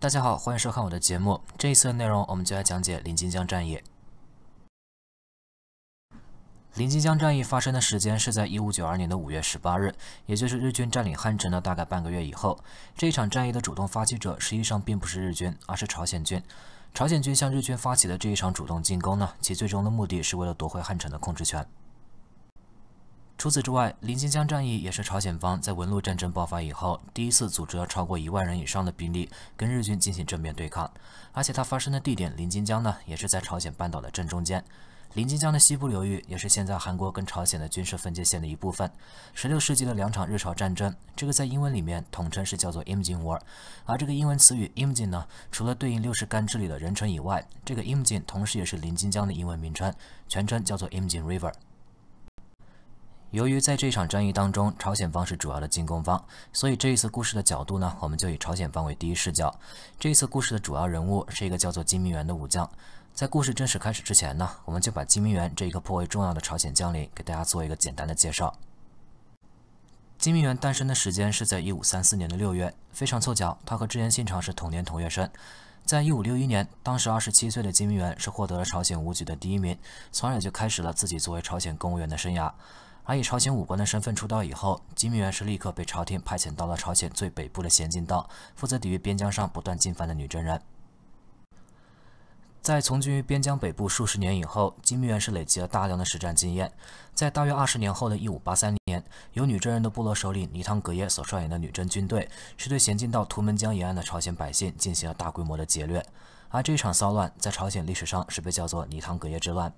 大家好，欢迎收看我的节目。这一次的内容，我们就来讲解临津江战役。临津江战役发生的时间是在一五九二年的五月十八日，也就是日军占领汉城的大概半个月以后。这一场战役的主动发起者，实际上并不是日军，而是朝鲜军。朝鲜军向日军发起的这一场主动进攻呢，其最终的目的是为了夺回汉城的控制权。除此之外，临津江战役也是朝鲜方在文禄战争爆发以后第一次组织了超过一万人以上的兵力跟日军进行正面对抗，而且它发生的地点临津江呢，也是在朝鲜半岛的正中间。临津江的西部流域也是现在韩国跟朝鲜的军事分界线的一部分。十六世纪的两场日朝战争，这个在英文里面统称是叫做 Imjin War，而这个英文词语 Imjin 呢，除了对应六十干支里的人称以外，这个 Imjin 同时也是临津江的英文名称，全称叫做 Imjin River。由于在这场战役当中，朝鲜方是主要的进攻方，所以这一次故事的角度呢，我们就以朝鲜方为第一视角。这一次故事的主要人物是一个叫做金明元的武将。在故事正式开始之前呢，我们就把金明元这一个颇为重要的朝鲜将领给大家做一个简单的介绍。金明元诞生的时间是在一五三四年的六月，非常凑巧，他和智妍信长是同年同月生。在一五六一年，当时二十七岁的金明元是获得了朝鲜武举的第一名，从而也就开始了自己作为朝鲜公务员的生涯。以朝鲜武官的身份出道以后，金明元是立刻被朝廷派遣到了朝鲜最北部的咸镜道，负责抵御边疆上不断进犯的女真人。在从军于边疆北部数十年以后，金明元是累积了大量的实战经验。在大约二十年后的一五八三年，由女真人的部落首领尼塘格耶所率领的女真军队，是对咸镜道图门江沿岸的朝鲜百姓进行了大规模的劫掠。而这场骚乱在朝鲜历史上是被叫做尼塘格耶之乱。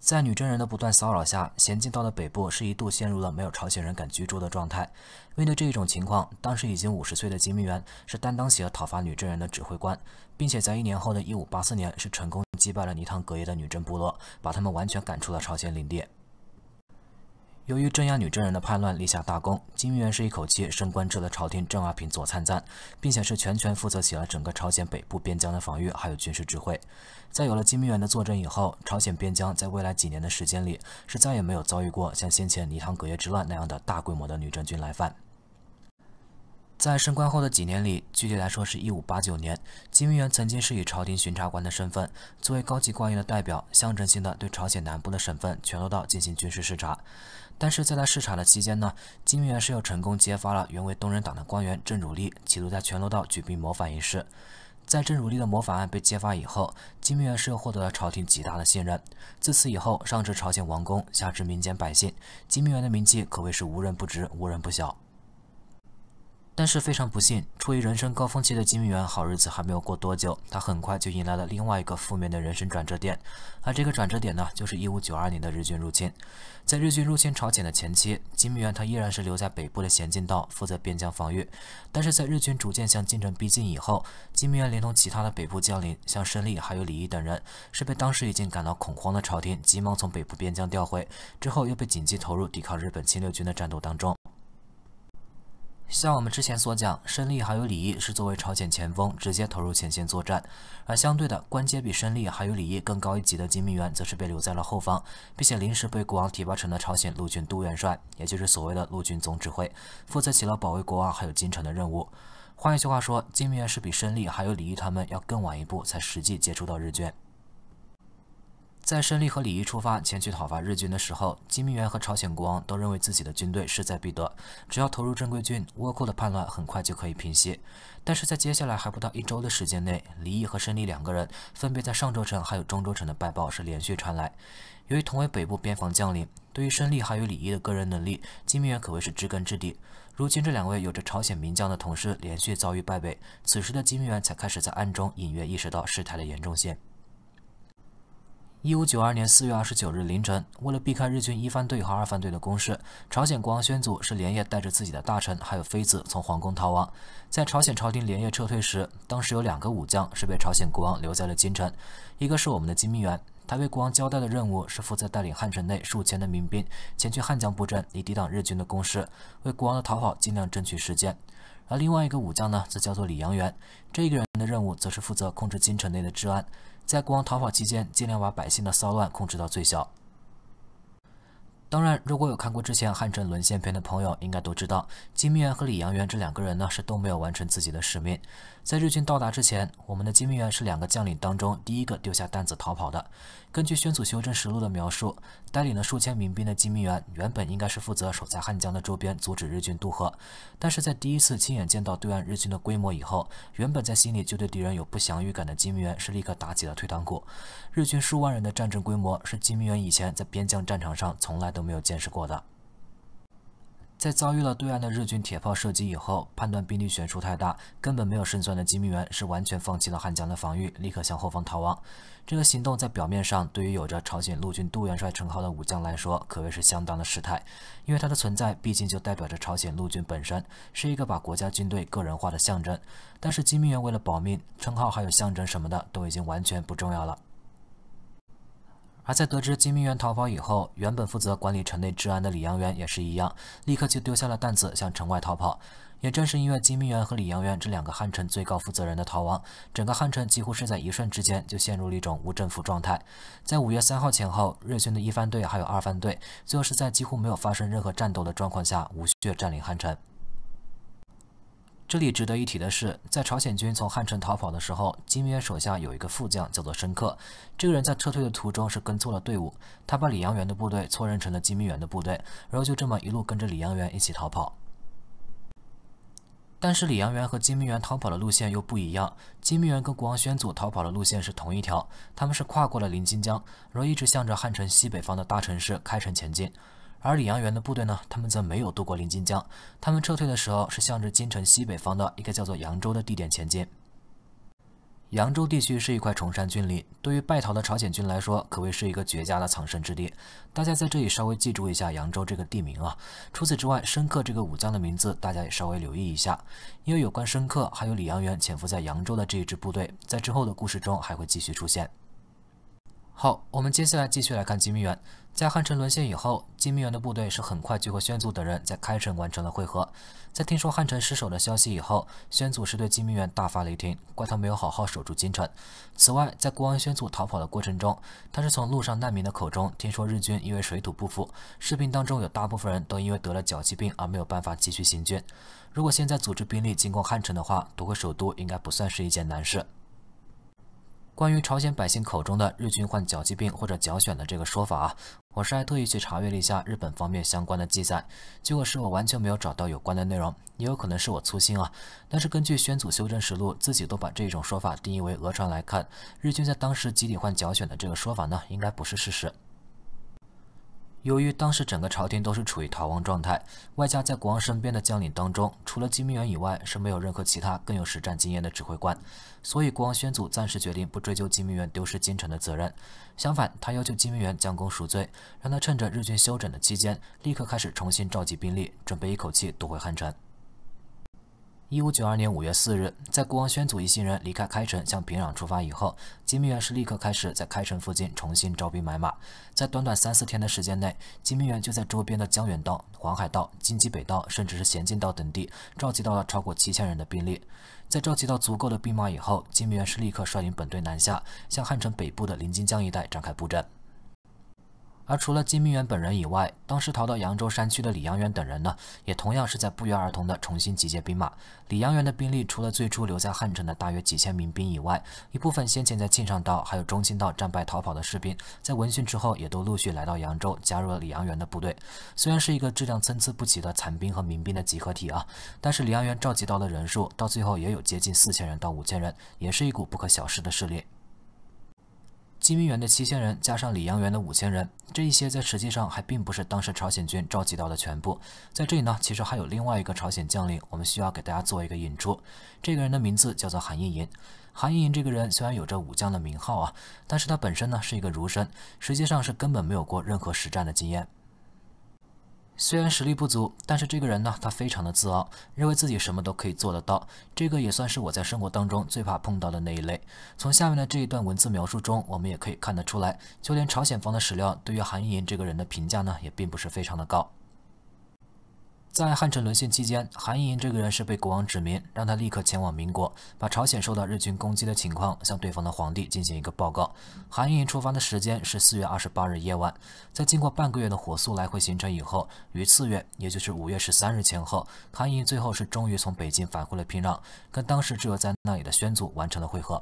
在女真人的不断骚扰下，咸镜道的北部是一度陷入了没有朝鲜人敢居住的状态。面对这一种情况，当时已经五十岁的金明元是担当起了讨伐女真人的指挥官，并且在一年后的1584年，是成功击败了尼塘格耶的女真部落，把他们完全赶出了朝鲜领地。由于镇压女真人的叛乱立下大功，金明元是一口气升官至了朝廷正二品左参赞，并且是全权负责起了整个朝鲜北部边疆的防御还有军事指挥。在有了金明元的坐镇以后，朝鲜边疆在未来几年的时间里是再也没有遭遇过像先前泥塘隔夜之乱那样的大规模的女真军来犯。在升官后的几年里，具体来说是一五八九年，金明元曾经是以朝廷巡查官的身份，作为高级官员的代表，象征性的对朝鲜南部的省份全罗道进行军事视察。但是在他视察的期间呢，金明源是又成功揭发了原为东人党的官员郑汝立企图在全罗道举兵谋反一事。在郑汝立的谋反案被揭发以后，金明源是又获得了朝廷极大的信任。自此以后，上至朝鲜王宫，下至民间百姓，金明源的名气可谓是无人不知，无人不晓。但是非常不幸，处于人生高峰期的金明源好日子还没有过多久，他很快就迎来了另外一个负面的人生转折点。而这个转折点呢，就是一五九二年的日军入侵。在日军入侵朝鲜的前期，金明源他依然是留在北部的咸镜道负责边疆防御。但是在日军逐渐向京城逼近以后，金明源连同其他的北部将领，像申利还有李毅等人，是被当时已经感到恐慌的朝廷急忙从北部边疆调回，之后又被紧急投入抵抗日本侵略军的战斗当中。像我们之前所讲，申利还有李毅是作为朝鲜前锋直接投入前线作战，而相对的，官阶比申利还有李毅更高一级的金密员则是被留在了后方，并且临时被国王提拔成了朝鲜陆军都元帅，也就是所谓的陆军总指挥，负责起了保卫国王还有京城的任务。换一句话说，金密院是比申利还有李毅他们要更晚一步才实际接触到日军。在申利和李毅出发前去讨伐日军的时候，金明元和朝鲜国王都认为自己的军队势在必得，只要投入正规军，倭寇的叛乱很快就可以平息。但是在接下来还不到一周的时间内，李毅和申利两个人分别在上州城还有中州城的败报是连续传来。由于同为北部边防将领，对于申利还有李毅的个人能力，金明元可谓是知根知底。如今这两位有着朝鲜名将的同事连续遭遇败北，此时的金明元才开始在暗中隐约意识到事态的严重性。一五九二年四月二十九日凌晨，为了避开日军一藩队和二藩队的攻势，朝鲜国王宣祖是连夜带着自己的大臣还有妃子从皇宫逃亡。在朝鲜朝廷连夜撤退时，当时有两个武将是被朝鲜国王留在了京城，一个是我们的金密元，他为国王交代的任务是负责带领汉城内数千的民兵前去汉江布阵，以抵挡日军的攻势，为国王的逃跑尽量争取时间。而另外一个武将呢，则叫做李阳元。这个人的任务，则是负责控制京城内的治安，在国王逃跑期间，尽量把百姓的骚乱控制到最小。当然，如果有看过之前汉城沦陷篇的朋友，应该都知道，金明元和李阳元这两个人呢，是都没有完成自己的使命。在日军到达之前，我们的金明元是两个将领当中第一个丢下担子逃跑的。根据宣祖修真实录的描述，带领了数千民兵的金明元原本应该是负责守在汉江的周边，阻止日军渡河。但是在第一次亲眼见到对岸日军的规模以后，原本在心里就对敌人有不祥预感的金明元是立刻打起了退堂鼓。日军数万人的战争规模是金明元以前在边疆战场上从来都没有见识过的。在遭遇了对岸的日军铁炮射击以后，判断兵力悬殊太大，根本没有胜算的金明源是完全放弃了汉江的防御，立刻向后方逃亡。这个行动在表面上对于有着朝鲜陆军杜元帅称号的武将来说，可谓是相当的失态，因为他的存在毕竟就代表着朝鲜陆军本身是一个把国家军队个人化的象征。但是金明源为了保命，称号还有象征什么的都已经完全不重要了。而在得知金明元逃跑以后，原本负责管理城内治安的李阳元也是一样，立刻就丢下了担子向城外逃跑。也正是因为金明元和李阳元这两个汉城最高负责人的逃亡，整个汉城几乎是在一瞬之间就陷入了一种无政府状态。在五月三号前后，日军的一番队还有二番队，最后是在几乎没有发生任何战斗的状况下，无血占领汉城。这里值得一提的是，在朝鲜军从汉城逃跑的时候，金明元手下有一个副将叫做申克。这个人，在撤退的途中是跟错了队伍，他把李阳元的部队错认成了金明元的部队，然后就这么一路跟着李阳元一起逃跑。但是李阳元和金明元逃跑的路线又不一样，金明元跟国王宣祖逃跑的路线是同一条，他们是跨过了临津江，然后一直向着汉城西北方的大城市开城前进。而李阳元的部队呢，他们则没有渡过临津江，他们撤退的时候是向着京城西北方的一个叫做扬州的地点前进。扬州地区是一块崇山峻岭，对于败逃的朝鲜军来说，可谓是一个绝佳的藏身之地。大家在这里稍微记住一下扬州这个地名啊。除此之外，申克这个武将的名字，大家也稍微留意一下，因为有关申克还有李阳元潜伏在扬州的这一支部队，在之后的故事中还会继续出现。好，我们接下来继续来看金明源。在汉城沦陷以后，金明源的部队是很快就和宣祖等人在开城完成了会合。在听说汉城失守的消息以后，宣祖是对金明源大发雷霆，怪他没有好好守住京城。此外，在国王宣祖逃跑的过程中，他是从路上难民的口中听说，日军因为水土不服，士兵当中有大部分人都因为得了脚气病而没有办法继续行军。如果现在组织兵力进攻汉城的话，夺回首都应该不算是一件难事。关于朝鲜百姓口中的日军患脚气病或者脚癣的这个说法啊，我是还特意去查阅了一下日本方面相关的记载，结果是我完全没有找到有关的内容，也有可能是我粗心啊。但是根据《宣祖修正实录》，自己都把这种说法定义为讹传来看，日军在当时集体患脚癣的这个说法呢，应该不是事实。由于当时整个朝廷都是处于逃亡状态，外加在国王身边的将领当中，除了金明远以外，是没有任何其他更有实战经验的指挥官，所以国王宣祖暂时决定不追究金明远丢失京城的责任。相反，他要求金明远将功赎罪，让他趁着日军休整的期间，立刻开始重新召集兵力，准备一口气夺回汉城。一五九二年五月四日，在国王宣祖一行人离开开城向平壤出发以后，金明元是立刻开始在开城附近重新招兵买马。在短短三四天的时间内，金明元就在周边的江远道、黄海道、金鸡北道，甚至是咸镜道等地，召集到了超过七千人的兵力。在召集到足够的兵马以后，金明元是立刻率领本队南下，向汉城北部的临津江一带展开布阵。而除了金明源本人以外，当时逃到扬州山区的李阳元等人呢，也同样是在不约而同地重新集结兵马。李阳元的兵力除了最初留在汉城的大约几千名兵以外，一部分先前在庆尚道还有中清道战败逃跑的士兵，在闻讯之后也都陆续来到扬州，加入了李阳元的部队。虽然是一个质量参差不齐的残兵和民兵的集合体啊，但是李阳元召集到的人数到最后也有接近四千人到五千人，也是一股不可小视的势力。金明元的七千人加上李阳元的五千人，这一些在实际上还并不是当时朝鲜军召集到的全部。在这里呢，其实还有另外一个朝鲜将领，我们需要给大家做一个引出。这个人的名字叫做韩应银。韩应银这个人虽然有着武将的名号啊，但是他本身呢是一个儒生，实际上是根本没有过任何实战的经验。虽然实力不足，但是这个人呢，他非常的自傲，认为自己什么都可以做得到。这个也算是我在生活当中最怕碰到的那一类。从下面的这一段文字描述中，我们也可以看得出来，就连朝鲜方的史料对于韩义这个人的评价呢，也并不是非常的高。在汉城沦陷期间，韩莹这个人是被国王指名，让他立刻前往民国，把朝鲜受到日军攻击的情况向对方的皇帝进行一个报告。韩莹出发的时间是四月二十八日夜晚，在经过半个月的火速来回行程以后，于次月，也就是五月十三日前后，韩莹最后是终于从北京返回了平壤，跟当时滞留在那里的宣祖完成了会合。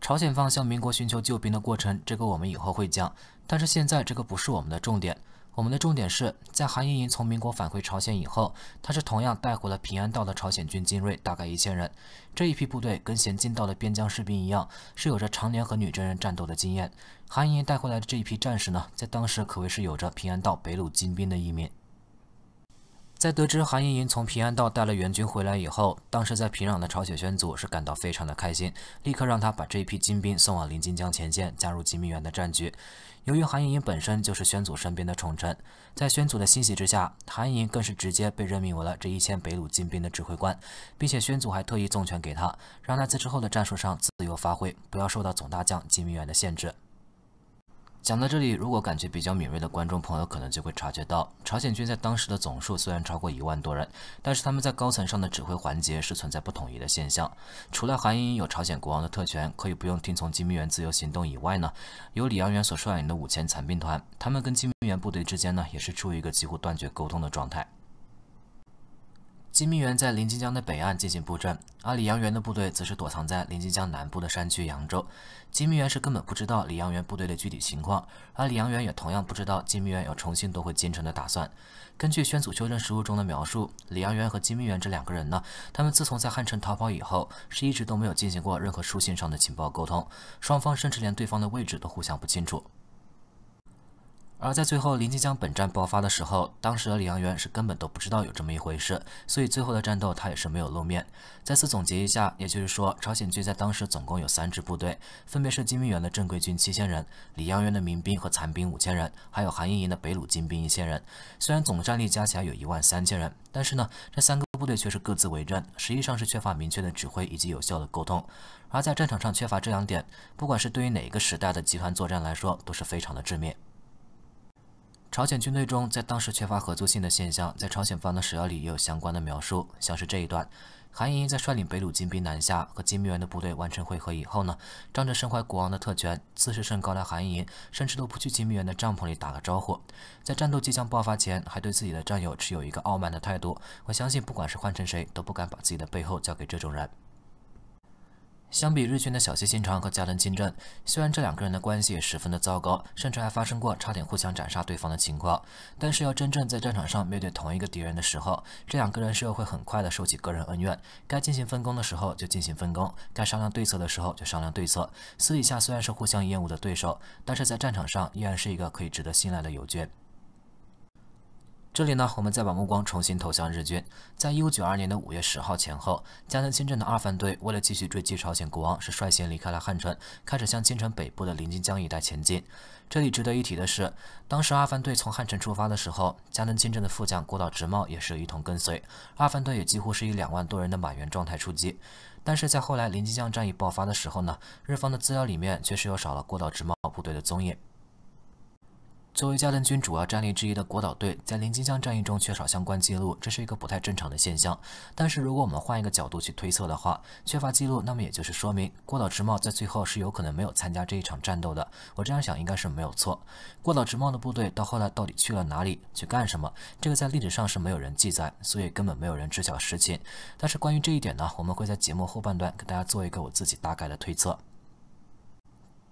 朝鲜方向民国寻求救兵的过程，这个我们以后会讲，但是现在这个不是我们的重点。我们的重点是在韩英银从民国返回朝鲜以后，他是同样带回了平安道的朝鲜军精锐，大概一千人。这一批部队跟咸镜道的边疆士兵一样，是有着常年和女真人战斗的经验。韩英银带回来的这一批战士呢，在当时可谓是有着平安道北鲁精兵的一面。在得知韩英银从平安道带了援军回来以后，当时在平壤的朝鲜宣祖是感到非常的开心，立刻让他把这一批精兵送往临津江前线，加入金明园的战局。由于韩莹莹本身就是宣祖身边的宠臣，在宣祖的欣喜之下，韩莹莹更是直接被任命为了这一千北虏精兵的指挥官，并且宣祖还特意重权给他，让他在之后的战术上自由发挥，不要受到总大将金明远的限制。讲到这里，如果感觉比较敏锐的观众朋友可能就会察觉到，朝鲜军在当时的总数虽然超过一万多人，但是他们在高层上的指挥环节是存在不统一的现象。除了韩英有朝鲜国王的特权，可以不用听从金明元自由行动以外呢，由李阳元所率领的五千残兵团，他们跟金明元部队之间呢，也是处于一个几乎断绝沟通的状态。金密元在临津江的北岸进行布阵，而李阳元的部队则是躲藏在临津江南部的山区扬州。金密元是根本不知道李阳元部队的具体情况，而李阳元也同样不知道金密元有重新夺回京城的打算。根据宣祖修正实录中的描述，李阳元和金密元这两个人呢，他们自从在汉城逃跑以后，是一直都没有进行过任何书信上的情报沟通，双方甚至连对方的位置都互相不清楚。而在最后临津江本站爆发的时候，当时的李扬元是根本都不知道有这么一回事，所以最后的战斗他也是没有露面。再次总结一下，也就是说，朝鲜军在当时总共有三支部队，分别是金明元的正规军七千人、李扬元的民兵和残兵五千人，还有韩英营的北鲁金兵一千人。虽然总战力加起来有一万三千人，但是呢，这三个部队却是各自为战，实际上是缺乏明确的指挥以及有效的沟通。而在战场上缺乏这两点，不管是对于哪个时代的集团作战来说，都是非常的致命。朝鲜军队中在当时缺乏合作性的现象，在朝鲜方的史料里也有相关的描述，像是这一段：韩莹在率领北鲁金兵南下，和金密元的部队完成会合以后呢，仗着身怀国王的特权，自视甚高。的韩莹甚至都不去金密元的帐篷里打个招呼，在战斗即将爆发前，还对自己的战友持有一个傲慢的态度。我相信，不管是换成谁，都不敢把自己的背后交给这种人。相比日军的小西新长和加藤清正，虽然这两个人的关系十分的糟糕，甚至还发生过差点互相斩杀对方的情况，但是要真正在战场上面对同一个敌人的时候，这两个人又会很快的收起个人恩怨，该进行分工的时候就进行分工，该商量对策的时候就商量对策。私底下虽然是互相厌恶的对手，但是在战场上依然是一个可以值得信赖的友军。这里呢，我们再把目光重新投向日军。在一五九二年的五月十号前后，加南新政的二番队为了继续追击朝鲜国王，是率先离开了汉城，开始向京城北部的临津江一带前进。这里值得一提的是，当时二番队从汉城出发的时候，加南亲政的副将郭岛直茂也是一同跟随。二番队也几乎是以两万多人的满员状态出击。但是在后来临津江战役爆发的时候呢，日方的资料里面确实又少了郭岛直茂部队的踪影。作为加藤军主要战力之一的国岛队，在临津江战役中缺少相关记录，这是一个不太正常的现象。但是，如果我们换一个角度去推测的话，缺乏记录，那么也就是说明过岛直茂在最后是有可能没有参加这一场战斗的。我这样想应该是没有错。过岛直茂的部队到后来到底去了哪里，去干什么？这个在历史上是没有人记载，所以根本没有人知晓实情。但是关于这一点呢，我们会在节目后半段给大家做一个我自己大概的推测。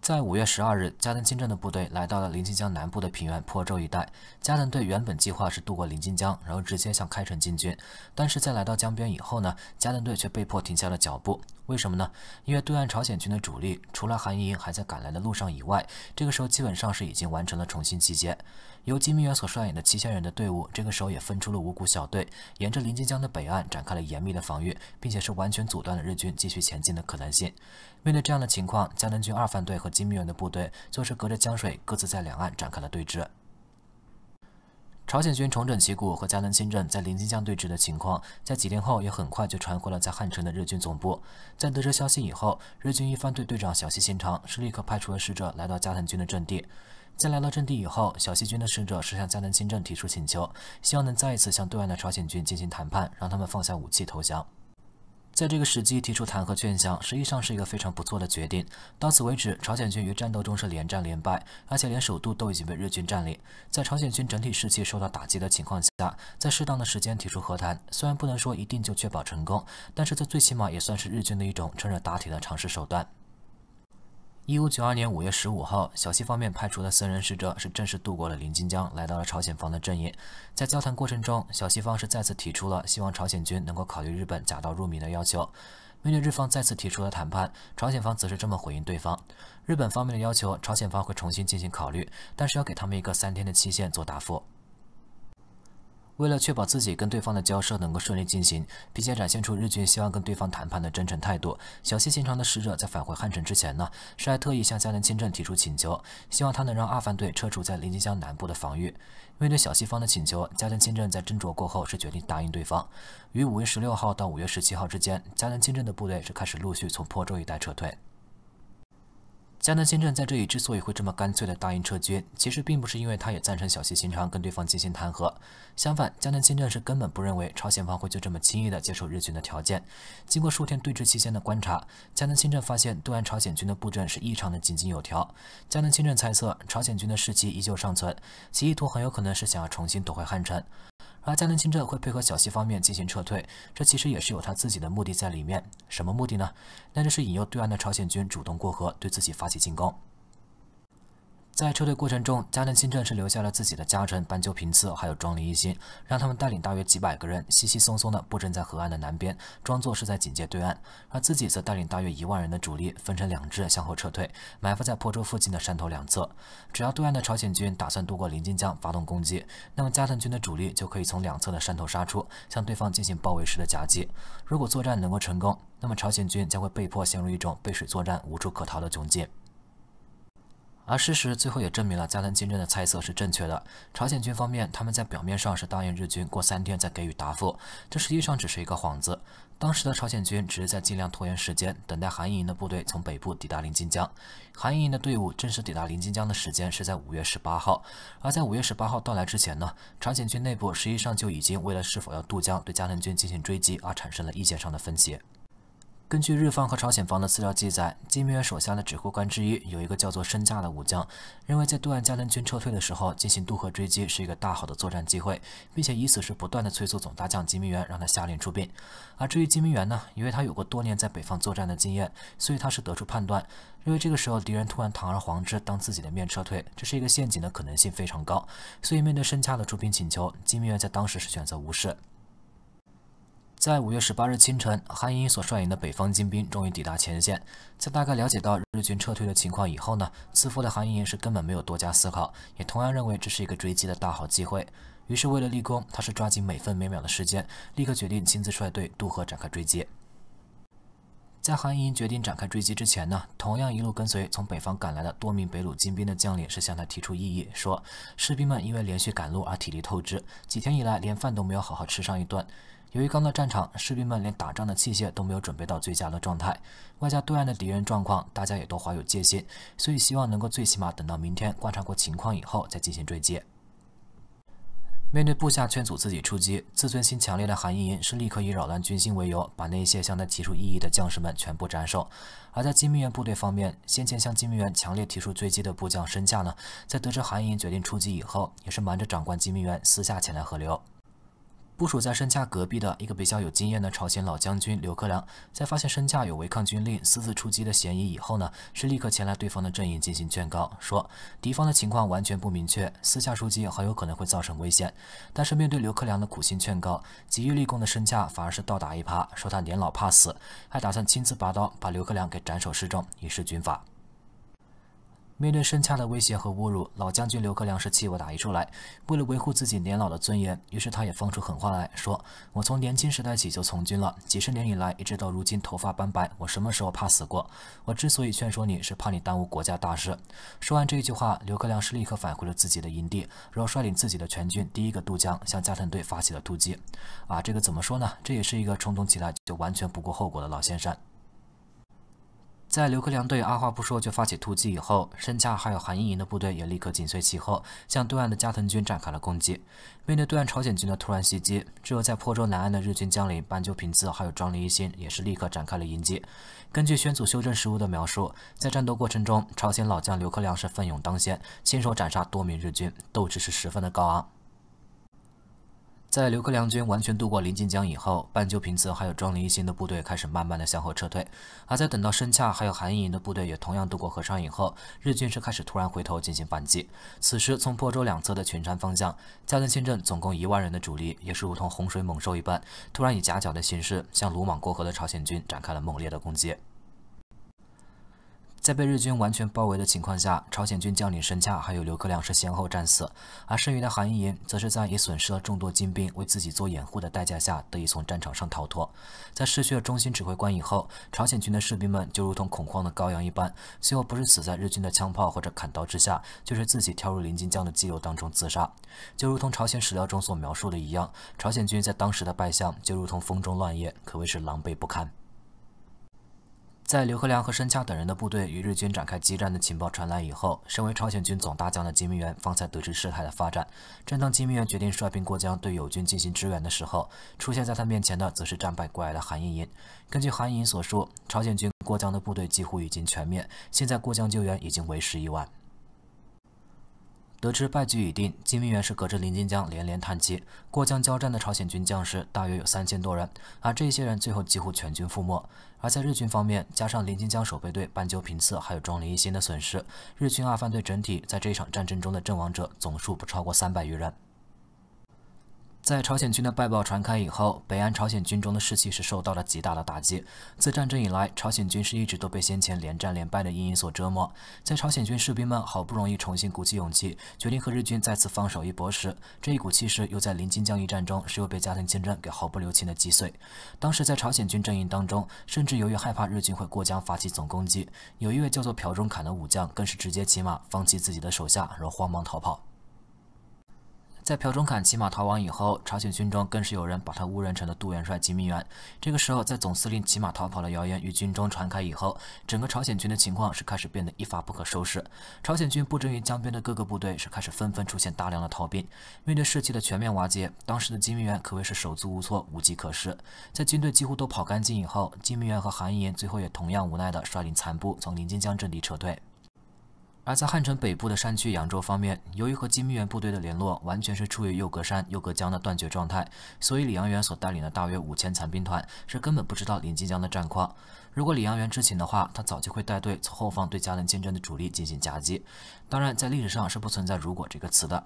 在五月十二日，加藤亲正的部队来到了临津江南部的平原坡州一带。加藤队原本计划是渡过临津江，然后直接向开城进军。但是在来到江边以后呢，加藤队却被迫停下了脚步。为什么呢？因为对岸朝鲜军的主力，除了韩一营还在赶来的路上以外，这个时候基本上是已经完成了重新集结。由金明元所率领的七千人的队伍，这个时候也分出了五股小队，沿着临津江的北岸展开了严密的防御，并且是完全阻断了日军继续前进的可能性。面对这样的情况，江南军二番队和金明元的部队就是隔着江水，各自在两岸展开了对峙。朝鲜军重整旗鼓和加南新镇在临津江对峙的情况，在几天后也很快就传回了在汉城的日军总部。在得知消息以后，日军一番队队长小西行长是立刻派出了使者来到加藤军的阵地。在来到阵地以后，小西军的使者是向加南清政提出请求，希望能再一次向对岸的朝鲜军进行谈判，让他们放下武器投降。在这个时机提出弹劾劝降，实际上是一个非常不错的决定。到此为止，朝鲜军于战斗中是连战连败，而且连首都都已经被日军占领。在朝鲜军整体士气受到打击的情况下，在适当的时间提出和谈，虽然不能说一定就确保成功，但是这最起码也算是日军的一种趁热打铁的尝试手段。一五九二年五月十五号，小西方面派出的僧人使者是正式渡过了临津江，来到了朝鲜方的阵营。在交谈过程中，小西方是再次提出了希望朝鲜军能够考虑日本假道入民的要求。面对日方再次提出的谈判，朝鲜方则是这么回应对方：日本方面的要求，朝鲜方会重新进行考虑，但是要给他们一个三天的期限做答复。为了确保自己跟对方的交涉能够顺利进行，并且展现出日军希望跟对方谈判的真诚态度，小西行长的使者在返回汉城之前呢，是还特意向加藤清正提出请求，希望他能让二番队撤除在临津江南部的防御。面对小西方的请求，加藤清正在斟酌过后是决定答应对方。于五月十六号到五月十七号之间，加藤清正的部队是开始陆续从破州一带撤退。江南新政在这里之所以会这么干脆地答应撤军，其实并不是因为他也赞成小西行长跟对方进行谈和。相反，江南新政是根本不认为朝鲜方会就这么轻易地接受日军的条件。经过数天对峙期间的观察，江南新政发现对岸朝鲜军的布阵是异常的井井有条。江南新政猜测，朝鲜军的士气依旧尚存，其意图很有可能是想要重新夺回汉城。而加伦清正会配合小西方面进行撤退，这其实也是有他自己的目的在里面。什么目的呢？那就是引诱对岸的朝鲜军主动过河，对自己发起进攻。在撤退过程中，加藤新政是留下了自己的家臣斑鸠平次，还有庄林一心，让他们带领大约几百个人，稀稀松松地布阵在河岸的南边，装作是在警戒对岸，而自己则带领大约一万人的主力，分成两支向后撤退，埋伏在破州附近的山头两侧。只要对岸的朝鲜军打算渡过临津江发动攻击，那么加藤军的主力就可以从两侧的山头杀出，向对方进行包围式的夹击。如果作战能够成功，那么朝鲜军将会被迫陷入一种背水作战、无处可逃的窘境。而事实最后也证明了加藤金正的猜测是正确的。朝鲜军方面，他们在表面上是答应日军过三天再给予答复，这实际上只是一个幌子。当时的朝鲜军只是在尽量拖延时间，等待韩莹营的部队从北部抵达临津江。韩莹营的队伍正式抵达临津江的时间是在五月十八号。而在五月十八号到来之前呢，朝鲜军内部实际上就已经为了是否要渡江对加藤军进行追击而产生了意见上的分歧。根据日方和朝鲜方的资料记载，金明元手下的指挥官之一有一个叫做申驾的武将，认为在渡岸加藤军撤退的时候进行渡河追击是一个大好的作战机会，并且以此事不断的催促总大将金明元让他下令出兵。而至于金明元呢，因为他有过多年在北方作战的经验，所以他是得出判断，认为这个时候敌人突然堂而皇之当自己的面撤退，这是一个陷阱的可能性非常高，所以面对申驾的出兵请求，金明元在当时是选择无视。在五月十八日清晨，韩英所率领的北方精兵终于抵达前线。在大概了解到日军撤退的情况以后呢，自负的韩英是根本没有多加思考，也同样认为这是一个追击的大好机会。于是，为了立功，他是抓紧每分每秒的时间，立刻决定亲自率队渡河展开追击。在韩英决定展开追击之前呢，同样一路跟随从北方赶来的多名北鲁精兵的将领是向他提出异议，说士兵们因为连续赶路而体力透支，几天以来连饭都没有好好吃上一顿。由于刚到战场，士兵们连打仗的器械都没有准备到最佳的状态，外加对岸的敌人状况，大家也都怀有戒心，所以希望能够最起码等到明天观察过情况以后再进行追击。面对部下劝阻自己出击，自尊心强烈的韩义莹是立刻以扰乱军心为由，把那些向他提出异议的将士们全部斩首。而在金明源部队方面，先前向金明源强烈提出追击的部将申价呢，在得知韩义寅决定出击以后，也是瞒着长官金明源私下前来合流。部署在身家隔壁的一个比较有经验的朝鲜老将军刘克良，在发现身家有违抗军令、私自出击的嫌疑以后呢，是立刻前来对方的阵营进行劝告，说敌方的情况完全不明确，私下出击很有可能会造成危险。但是面对刘克良的苦心劝告，急于立功的身价反而是倒打一耙，说他年老怕死，还打算亲自拔刀把刘克良给斩首示众，以示军法。面对身家的威胁和侮辱，老将军刘克良是气不打一处来。为了维护自己年老的尊严，于是他也放出狠话来说：“我从年轻时代起就从军了，几十年以来，一直到如今头发斑白，我什么时候怕死过？我之所以劝说你，是怕你耽误国家大事。”说完这句话，刘克良是立刻返回了自己的营地，然后率领自己的全军第一个渡江，向加藤队发起了突击。啊，这个怎么说呢？这也是一个冲动起来就完全不顾后果的老先生。在刘克良队二话不说就发起突击以后，身下还有韩英营的部队也立刻紧随其后，向对岸的加藤军展开了攻击。面对对岸朝鲜军的突然袭击，只有在坡州南岸的日军将领斑鸠平次还有庄林一心也是立刻展开了迎击。根据宣祖修正实物的描述，在战斗过程中，朝鲜老将刘克良是奋勇当先，亲手斩杀多名日军，斗志是十分的高昂。在刘克良军完全渡过临近江以后，半旧平次还有庄林一新的部队开始慢慢的向后撤退。而在等到申洽还有韩义营的部队也同样渡过河上以后，日军是开始突然回头进行反击。此时，从波州两侧的群山方向，加藤新镇总共一万人的主力，也是如同洪水猛兽一般，突然以夹角的形式向鲁莽过河的朝鲜军展开了猛烈的攻击。在被日军完全包围的情况下，朝鲜军将领申洽还有刘克良是先后战死，而剩余的韩义银则是在以损失了众多精兵为自己做掩护的代价下，得以从战场上逃脱。在失去了中心指挥官以后，朝鲜军的士兵们就如同恐慌的羔羊一般，最后不是死在日军的枪炮或者砍刀之下，就是自己跳入临金江的激流当中自杀。就如同朝鲜史料中所描述的一样，朝鲜军在当时的败相就如同风中乱叶，可谓是狼狈不堪。在刘克良和申洽等人的部队与日军展开激战的情报传来以后，身为朝鲜军总大将的金明元方才得知事态的发展。正当金明元决定率兵过江对友军进行支援的时候，出现在他面前的则是战败过来的韩莹银。根据韩莹所说，朝鲜军过江的部队几乎已经全灭，现在过江救援已经为时已晚。得知败局已定，金明元是隔着临津江连连叹气。过江交战的朝鲜军将士大约有三千多人，而这些人最后几乎全军覆没。而在日军方面，加上临津江守备队搬救频次还有庄林一心的损失，日军二番队整体在这场战争中的阵亡者总数不超过三百余人。在朝鲜军的败报传开以后，北岸朝鲜军中的士气是受到了极大的打击。自战争以来，朝鲜军是一直都被先前连战连败的阴影所折磨。在朝鲜军士兵们好不容易重新鼓起勇气，决定和日军再次放手一搏时，这一股气势又在临津江一战中，是又被日军先阵给毫不留情的击碎。当时在朝鲜军阵营当中，甚至由于害怕日军会过江发起总攻击，有一位叫做朴忠侃的武将，更是直接骑马放弃自己的手下，然后慌忙逃跑。在朴忠坎骑马逃亡以后，朝鲜军中更是有人把他误认成了杜元帅金明元。这个时候，在总司令骑马逃跑的谣言于军中传开以后，整个朝鲜军的情况是开始变得一发不可收拾。朝鲜军布阵于江边的各个部队是开始纷纷出现大量的逃兵。面对士气的全面瓦解，当时的金明元可谓是手足无措，无计可施。在军队几乎都跑干净以后，金明元和韩银最后也同样无奈的率领残部从临津江阵地撤退。而在汉城北部的山区扬州方面，由于和金密院部队的联络完全是处于右隔山、右隔江的断绝状态，所以李阳元所带领的大约五千残兵团是根本不知道临津江的战况。如果李阳元知情的话，他早就会带队从后方对嘉陵进贞的主力进行夹击。当然，在历史上是不存在“如果”这个词的。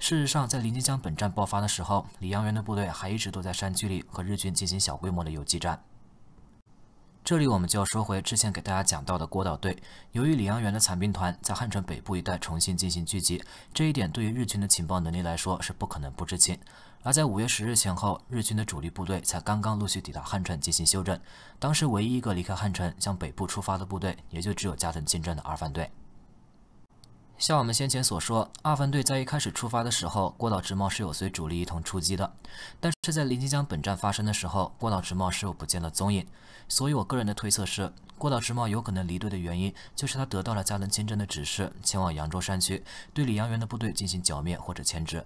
事实上，在临津江本战爆发的时候，李阳元的部队还一直都在山区里和日军进行小规模的游击战。这里我们就要说回之前给大家讲到的郭岛队，由于李阳元的残兵团在汉城北部一带重新进行聚集，这一点对于日军的情报能力来说是不可能不知情。而在五月十日前后，日军的主力部队才刚刚陆续抵达汉城进行休整，当时唯一一个离开汉城向北部出发的部队，也就只有加藤进正的二番队。像我们先前所说，二分队在一开始出发的时候，郭岛直茂是有随主力一同出击的，但是在林金江本站发生的时候，郭岛直茂有不见了踪影。所以，我个人的推测是，郭岛直茂有可能离队的原因，就是他得到了加藤清贞的指示，前往扬州山区，对李阳元的部队进行剿灭或者牵制。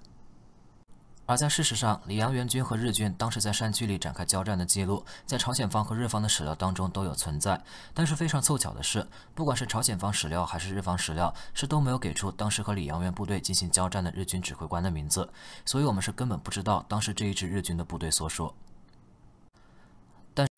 而在事实上，李扬元军和日军当时在山区里展开交战的记录，在朝鲜方和日方的史料当中都有存在。但是非常凑巧的是，不管是朝鲜方史料还是日方史料，是都没有给出当时和李扬元部队进行交战的日军指挥官的名字，所以我们是根本不知道当时这一支日军的部队所说。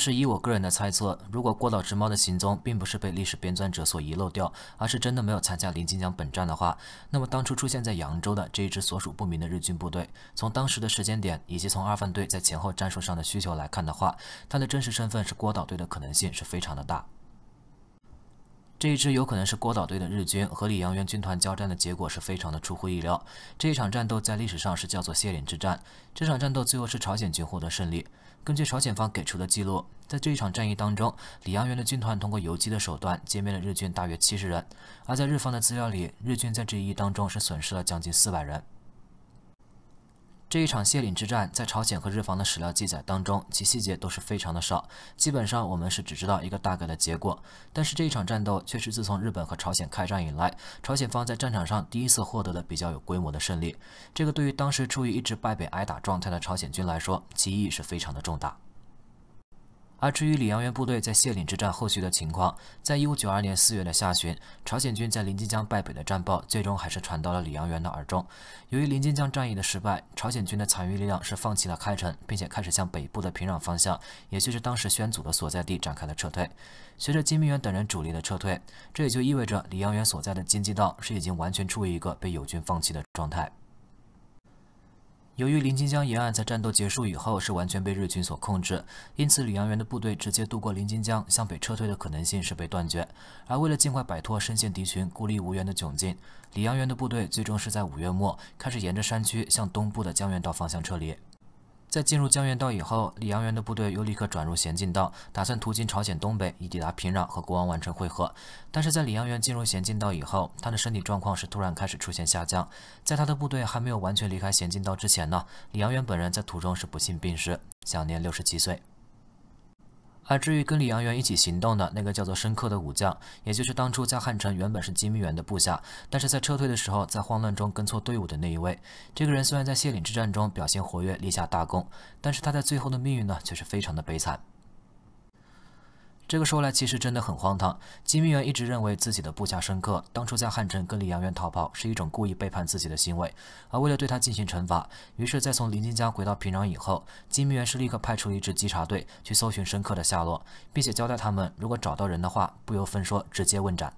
是以我个人的猜测，如果郭岛之猫的行踪并不是被历史编纂者所遗漏掉，而是真的没有参加林金江本战的话，那么当初出现在扬州的这一支所属不明的日军部队，从当时的时间点以及从二番队在前后战术上的需求来看的话，他的真实身份是郭岛队的可能性是非常的大。这一支有可能是郭岛队的日军和李阳元军团交战的结果是非常的出乎意料。这一场战斗在历史上是叫做谢岭之战。这场战斗最后是朝鲜军获得胜利。根据朝鲜方给出的记录，在这一场战役当中，李扬元的军团通过游击的手段歼灭了日军大约七十人；而在日方的资料里，日军在这一役当中是损失了将近四百人。这一场谢岭之战，在朝鲜和日方的史料记载当中，其细节都是非常的少，基本上我们是只知道一个大概的结果。但是这一场战斗却是自从日本和朝鲜开战以来，朝鲜方在战场上第一次获得的比较有规模的胜利。这个对于当时处于一直败北挨打状态的朝鲜军来说，其意义是非常的重大。而至于李阳元部队在谢岭之战后续的情况，在一五九二年四月的下旬，朝鲜军在临津江败北的战报，最终还是传到了李阳元的耳中。由于临津江战役的失败，朝鲜军的残余力量是放弃了开城，并且开始向北部的平壤方向，也就是当时宣祖的所在地，展开了撤退。随着金明源等人主力的撤退，这也就意味着李阳元所在的金鸡道是已经完全处于一个被友军放弃的状态。由于临津江沿岸在战斗结束以后是完全被日军所控制，因此李扬元的部队直接渡过临津江向北撤退的可能性是被断绝。而为了尽快摆脱深陷敌群、孤立无援的窘境，李扬元的部队最终是在五月末开始沿着山区向东部的江原道方向撤离。在进入江原道以后，李扬元的部队又立刻转入咸镜道，打算途经朝鲜东北，以抵达平壤和国王完成会合。但是在李扬元进入咸镜道以后，他的身体状况是突然开始出现下降。在他的部队还没有完全离开咸镜道之前呢，李扬元本人在途中是不幸病逝，享年六十七岁。而至于跟李阳元一起行动的那个叫做申克的武将，也就是当初在汉城原本是金密元的部下，但是在撤退的时候在慌乱中跟错队伍的那一位，这个人虽然在谢岭之战中表现活跃立下大功，但是他在最后的命运呢却是非常的悲惨。这个说来其实真的很荒唐。金明元一直认为自己的部下申克当初在汉城跟李阳元逃跑是一种故意背叛自己的行为，而为了对他进行惩罚，于是，在从林金家回到平壤以后，金明元是立刻派出一支稽查队去搜寻申克的下落，并且交代他们，如果找到人的话，不由分说直接问斩。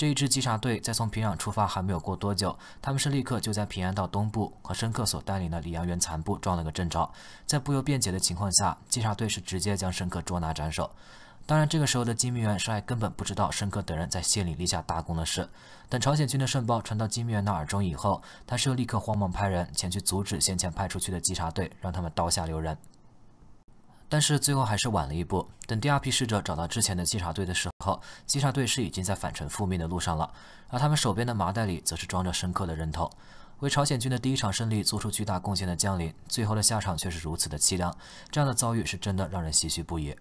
这一支稽查队在从平壤出发还没有过多久，他们是立刻就在平安道东部和申克所带领的李阳元残部撞了个正着。在不由辩解的情况下，稽查队是直接将申克捉拿斩首。当然，这个时候的金明元是还根本不知道申克等人在县里立下大功的事。等朝鲜军的圣报传到金明元的耳中以后，他是又立刻慌忙派人前去阻止先前派出去的稽查队，让他们刀下留人。但是最后还是晚了一步。等第二批使者找到之前的稽查队的时候，稽查队是已经在返程覆命的路上了。而他们手边的麻袋里，则是装着深刻的人头。为朝鲜军的第一场胜利做出巨大贡献的将领，最后的下场却是如此的凄凉。这样的遭遇是真的让人唏嘘不已。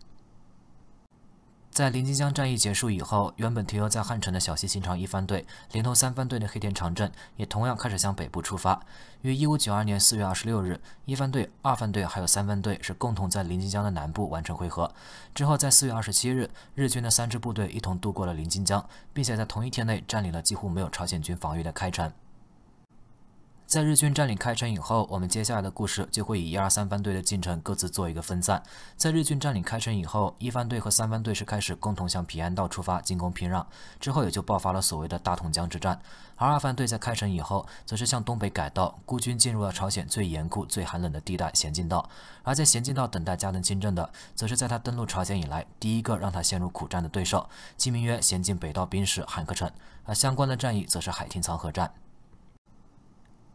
在临津江战役结束以后，原本停留在汉城的小西行长一番队，连同三番队的黑田长政，也同样开始向北部出发。于一五九二年四月二十六日，一番队、二番队还有三番队是共同在临津江的南部完成会合。之后，在四月二十七日，日军的三支部队一同渡过了临津江，并且在同一天内占领了几乎没有朝鲜军防御的开城。在日军占领开城以后，我们接下来的故事就会以一二三番队的进程各自做一个分散。在日军占领开城以后，一番队和三番队是开始共同向平安道出发进攻平壤，之后也就爆发了所谓的大同江之战。而二番队在开城以后，则是向东北改道，孤军进入了朝鲜最严酷、最寒冷的地带咸镜道。而在咸镜道等待加藤清正的，则是在他登陆朝鲜以来第一个让他陷入苦战的对手，其名曰咸镜北道兵士韩克城。而相关的战役则是海天仓河战。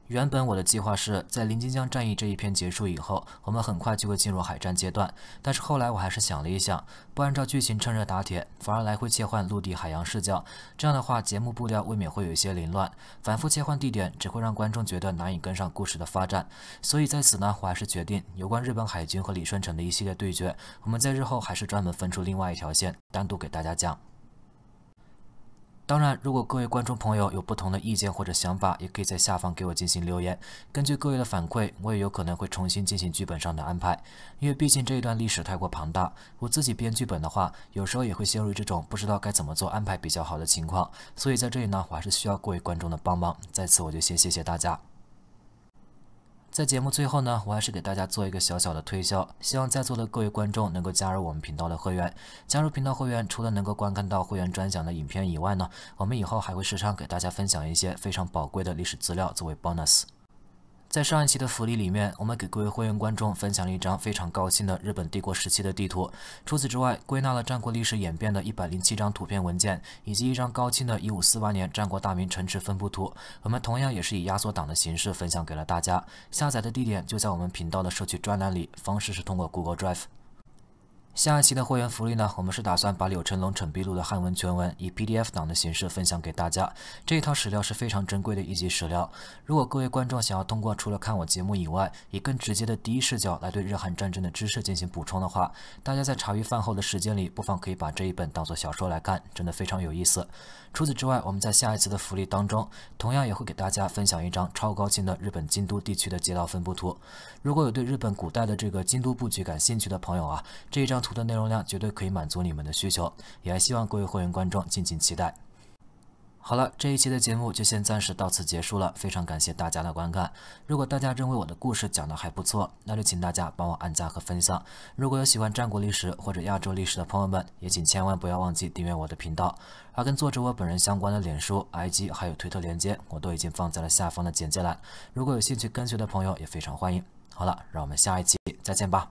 原本我的计划是在临津江战役这一篇结束以后，我们很快就会进入海战阶段。但是后来我还是想了一想，不按照剧情趁热打铁，反而来回切换陆地海洋视角，这样的话节目布料未免会有一些凌乱。反复切换地点，只会让观众觉得难以跟上故事的发展。所以在此呢，我还是决定，有关日本海军和李舜臣的一系列对决，我们在日后还是专门分出另外一条线，单独给大家讲。当然，如果各位观众朋友有不同的意见或者想法，也可以在下方给我进行留言。根据各位的反馈，我也有可能会重新进行剧本上的安排。因为毕竟这一段历史太过庞大，我自己编剧本的话，有时候也会陷入这种不知道该怎么做安排比较好的情况。所以在这里呢，我还是需要各位观众的帮忙。在此，我就先谢谢大家。在节目最后呢，我还是给大家做一个小小的推销，希望在座的各位观众能够加入我们频道的会员。加入频道会员，除了能够观看到会员专享的影片以外呢，我们以后还会时常给大家分享一些非常宝贵的历史资料作为 bonus。在上一期的福利里面，我们给各位会员观众分享了一张非常高清的日本帝国时期的地图。除此之外，归纳了战国历史演变的一百零七张图片文件，以及一张高清的一五四八年战国大名城池分布图。我们同样也是以压缩档的形式分享给了大家。下载的地点就在我们频道的社区专栏里，方式是通过 Google Drive。下一期的会员福利呢，我们是打算把柳成龙、陈必录》的汉文全文以 PDF 档的形式分享给大家。这一套史料是非常珍贵的一级史料。如果各位观众想要通过除了看我节目以外，以更直接的第一视角来对日韩战争的知识进行补充的话，大家在茶余饭后的时间里，不妨可以把这一本当做小说来看，真的非常有意思。除此之外，我们在下一次的福利当中，同样也会给大家分享一张超高清的日本京都地区的街道分布图。如果有对日本古代的这个京都布局感兴趣的朋友啊，这一张。图的内容量绝对可以满足你们的需求，也还希望各位会员观众敬请期待。好了，这一期的节目就先暂时到此结束了，非常感谢大家的观看。如果大家认为我的故事讲的还不错，那就请大家帮我按赞和分享。如果有喜欢战国历史或者亚洲历史的朋友们，也请千万不要忘记订阅我的频道。而跟作者我本人相关的脸书、IG 还有推特链接，我都已经放在了下方的简介栏。如果有兴趣跟随的朋友，也非常欢迎。好了，让我们下一期再见吧。